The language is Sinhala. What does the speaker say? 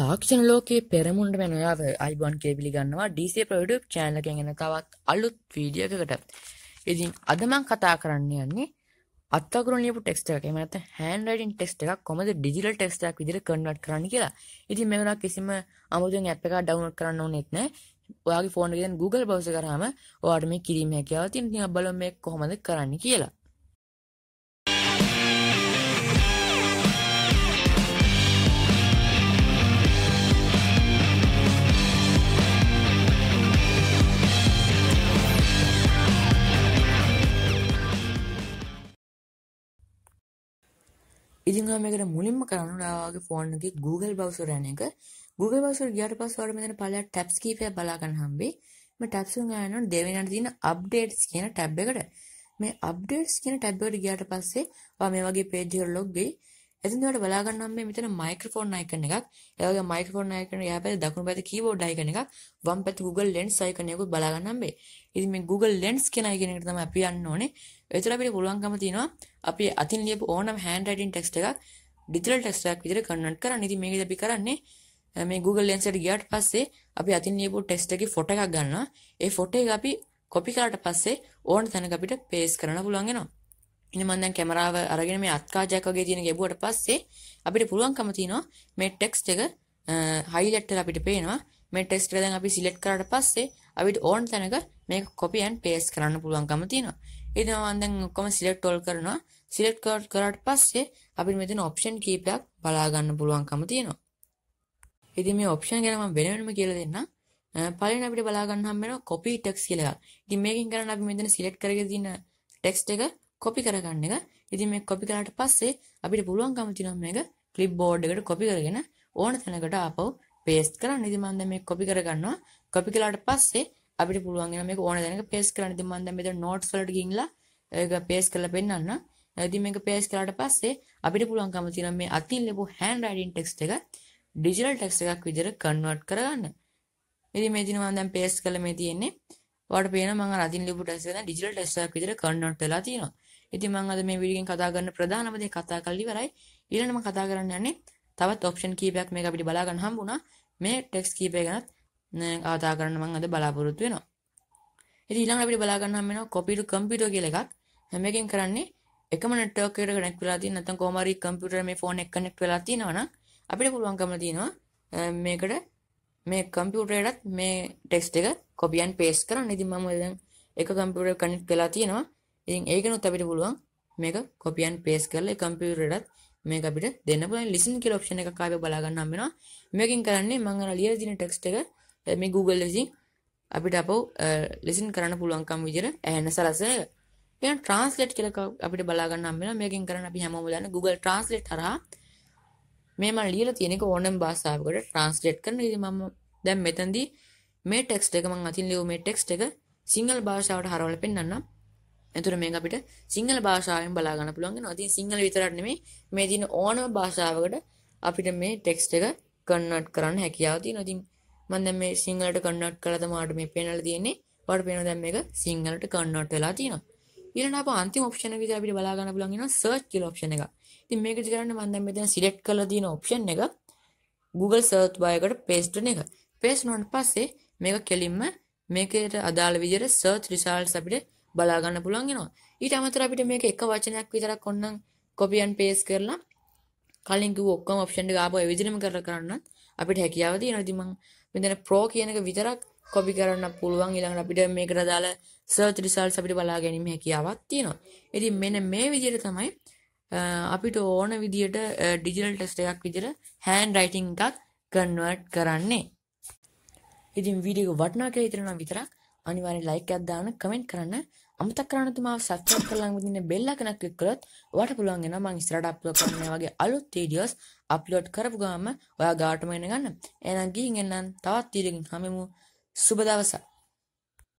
තාක්ෂණ ලෝකයේ පෙරමුන්ට මෙන ඔයාව අයිබන් කේ පිළිගන්නවා ඩසේ ප්‍රඩ් චෑනලකෙන්ගෙන තවත් අලුත් වීඩියකකට ඉතින් අදමං කතා කරන්න යන්නේ අත්තකරනපු ටෙක්ස්ට එක මත හැන්ඩටින් ටෙක්ස්ට එකක් කොමද ඩිජිල් ටෙක්ස්ටක් විදිර කන්නට කරන්න කියලා ඉතින් මෙවරක් කිසිම අමුතුන් ඇප් එක ඩවන් කරන්න ඕනෙත්න ඔයාගේ ෆෝන්ගෙන් Google බවස කරහම වාඩම කිරීම හැකයාව තින් බල මේ කොහොමද කරන්න කියලා ඉදිහමකට මුලින්ම කරනුරාවගේ ෆෝන්ගේ Google බවසරන එක Google බවසර ගියට පස්වර මෙතන පල ටැප්ස් කීපය බලාගන්න හම්බේම ටැප්සුන් යනු දෙවෙනට තින අප්ඩේට්ස් කියන ටැබ් එකට මේ අප්ඩේට්ස් කියන ටැබ්බට ගියට පස්සේ මේ වගේ පේජර් ලොග්ගේ එතින් ඔයාලට බලා ගන්නම් මේ මෙතන මයික්‍රොෆෝන් අයිකන් එකක්. ඒ වගේ මයික්‍රොෆෝන් අයිකන් එහා පැත්තේ දකුණු පැත්තේ කීබෝඩ් අයිකන් එකක්. වම් පැත්තේ Google Lens අයිකන් එකකුත් බලා ගන්නම් මේ. ඉතින් මේ Google Lens කියන අයිකන් එකට තමයි අපි යන්න ඕනේ. ඒතර අපිට පුළුවන්කම තියෙනවා අපි අතින් ලියපු ඕනම hand writing text එකක් digital text එකක් විදිහට convert කරන්න. ඉතින් මේකද අපි කරන්නේ මේ Google Lens එකට ගියාට පස්සේ අපි අතින් ලියපු text එකේ ෆොටෝ එකක් ගන්නවා. ඒ ෆොටෝ එක අපි කොපි කරාට පස්සේ ඕන තැනක අපිට paste කරන්න පුළුවන් වෙනවා. ඉතින් මම දැන් කැමරාව අරගෙන මේ අත්කා ජැක් වගේ තියෙන ගැබුවට පස්සේ අපිට පුළුවන්කම තියෙනවා මේ ටෙක්ස්ට් එක හයිලයිට් කරලා අපිට පේනවා මේ ටෙක්ස්ට් එක දැන් අපි සිලෙක්ට් කරාට පස්සේ අපිට ඕන තැනක මේක කොපි ඇන් පේස්ට් කරන්න පුළුවන්කම තියෙනවා ඉතින් මම දැන් ඔක්කොම සිලෙක්ට් ඕල් කරනවා සිලෙක්ට් කරාට පස්සේ අපිට මෙතන ඔප්ෂන් කීපයක් බලා ගන්න පුළුවන්කම තියෙනවා ඉතින් මේ ඔප්ෂන් ගැන මම වෙනවෙනම කියලා දෙන්නම් පලින් අපිට බලාගන්න හම්බෙන කොපි ටෙක්ස් කියලා ඉතින් මේකින් කරන්න අපි මෙතන සිලෙක්ට් කරගෙන තියෙන ටෙක්ස්ට් එක කොපි කරගන්න එක ඉතින් මේ කොපි කරාට පස්සේ අපිට පුළුවන්කම තියෙනවා මේක ක්ලිප් බෝඩ් එකට කොපි කරගෙන ඕන තැනකට ආපහු පේස්ට් කරන්න. ඉතින් මම දැන් මේක කොපි කරගන්නවා. කොපි කළාට පස්සේ අපිට පුළුවන් වෙනවා මේක ඕන තැනක පේස්ට් කරන්න. ඉතින් මම දැන් මෙතන notes වලට ගිහින්ලා ඒක පේස්ට් කරලා පෙන්නන්න. ඉතින් මේක පේස්ට් කළාට පස්සේ අපිට පුළුවන්කම තියෙනවා මේ අතින් ලැබු hand writing text එක digital text එකක් විදිහට convert කරගන්න. ඉතින් මේ දින මම දැන් පේස්ට් කරලා මේ තියෙන්නේ. ඔයාලට පේනවා මම අතින් ලියපු ටෙස්ට් එක දැන් digital text එකක් විදිහට convert වෙලා තියෙනවා. ඉතින් මම අද මේ වීඩියෝගෙන් කතා කරන ප්‍රධානම දේ කතා කරලා ඉවරයි. ඊළඟට මම කතා කරන්න යන්නේ තවත් ඔප්ෂන් කීපයක් මේක අපිට බලා ගන්න හම්බුණා. මේ ටෙක්ස්ට් කීපය ගැනත් කතා කරන්න මම අද බලාපොරොත්තු වෙනවා. ඉතින් ඊළඟට අපිට බලා ගන්න හම්බ වෙනවා copy to computer කියලා එකක්. හැම එකෙන් කරන්නේ එකම network එකට connect වෙලා තියෙන නැත්නම් කොහොම හරි computer මේ phone එක connect වෙලා තියෙනවා නම් අපිට පුළුවන්කම තියෙනවා මේකට මේ කම්පියුටරයටත් මේ ටෙක්ස්ට් එක කොපියන් පේස් කරන්න ඉතින් මම දැන් එක කම්පියුටර් කනෙක්ට් වෙලා තියෙනවා ඉතින් ඒකනුත් අපිට පුළුවන් මේක කොපියන් පේස් කරලා කම්පියුටරටත් මේක අපිට දෙන්න පුළුවන් ලිසන් කියලා ඔප්ෂන් එකක් ආයෙ බලා ගන්න හම්බෙනවා මේකෙන් කරන්නේ මම අර ලියලා තියෙන ටෙක්ස්ට් එක මේ Google විසින් අපිට අපෝ ලිසන් කරන්න පුළුවන්කම් විදිහට ඇහෙන සලසන එක එන ට්‍රාන්ස්ලේට් කියලා අපිට බලා ගන්න හම්බෙනවා මේකෙන් කරන්න අපි හැමෝම දන්න Google Translate හරහා මේ මම ලියලා තියෙන එක ඕනම භාෂාවකට ට්‍රාන්ස්ලේට් කරන ඉතින් මම දැන් මෙතනදී මේ ටෙක්ස්ට් එක මම අතින් ලියුව මේ ටෙක්ස්ට් එක සිංහල භාෂාවට හරවලා පෙන්නන්නම් ඇතුර මේ අපිට සිංහල භාෂාවෙන් බලාගන්න පුළුවන්ගෙන අතින් සිංහල විතරන්න මේ මේ තින ඕනම භාෂාවකට අපිට මේ ටෙක්ස් එක කන්නට් කරන්න හැකියාවති නොතින් මන්ද මේ සිංහලට කන්නට් කළතමාට මේ පෙනල් තියන්නේ වට පෙන දැම් එක සිංහලට කන්නට් වෙලා තියෙන ඉරන අප අන්ති ඔප්ෂණ විත අපිට බලාගන්න පුළන්ගෙන සර්ච් කියල ඔප්ෂණ එක ති මේක කරන්න මන්දම් මෙතන සිලෙක්් කල තින ඔප්ෂන් එක Google සර්ත් බයකට පේස්ටන එක පේස් නොන් පස්සේ මේක කෙලින්ම මේකට අදාළ විදිර සර්ච් රිසාල්ස් අපිට බලාගන්න පුළුවන් වෙනවා. ඊට අමතරව අපිට මේක එක වචනයක් විතරක් ඔන්නම් copy and paste කරලා කලින් කිව්ව ඔක්කොම option එක ආපහු ඒ විදිහම කරලා කරන්නත් අපිට හැකියාව තියෙනවා. ඉතින් මම මෙතන pro කියන එක විතරක් copy කරන්න පුළුවන්. ඊළඟට අපිට මේකට දාලා search results අපිට බලා ගැනීම හැකියාවක් තියෙනවා. ඉතින් මෙන්න මේ විදිහට තමයි අපිට ඕන විදිහට ඩිජිටල් ටෙස්ට් එකක් විදිහට හෑන්ඩ් රයිටින් එකක් කන්වර්ට් කරන්නේ. ඉතින් වීඩියෝ වටිනා කියලා හිතනවා විතරක් අනිවාර්යෙන් ලයික් එකක් දාන්න කමෙන්ට් කරන්න අමතක් කරන්න තුමාව සබ්ස්ක්‍රයිබ් කරලා ළඟ බෙල් අයිකන ක්ලික් කළොත් ඔයාට පුළුවන් වෙනවා මම ඉස්සරහට අප්ලෝඩ් කරන මේ වගේ අලුත් වීඩියෝස් අප්ලෝඩ් කරපු ගාම ඔයා ගාටම එන ගන්න. එහෙනම් ගිහින් එන්නම් තවත් වීඩියෝකින් හමුවෙමු. සුබ දවසක්.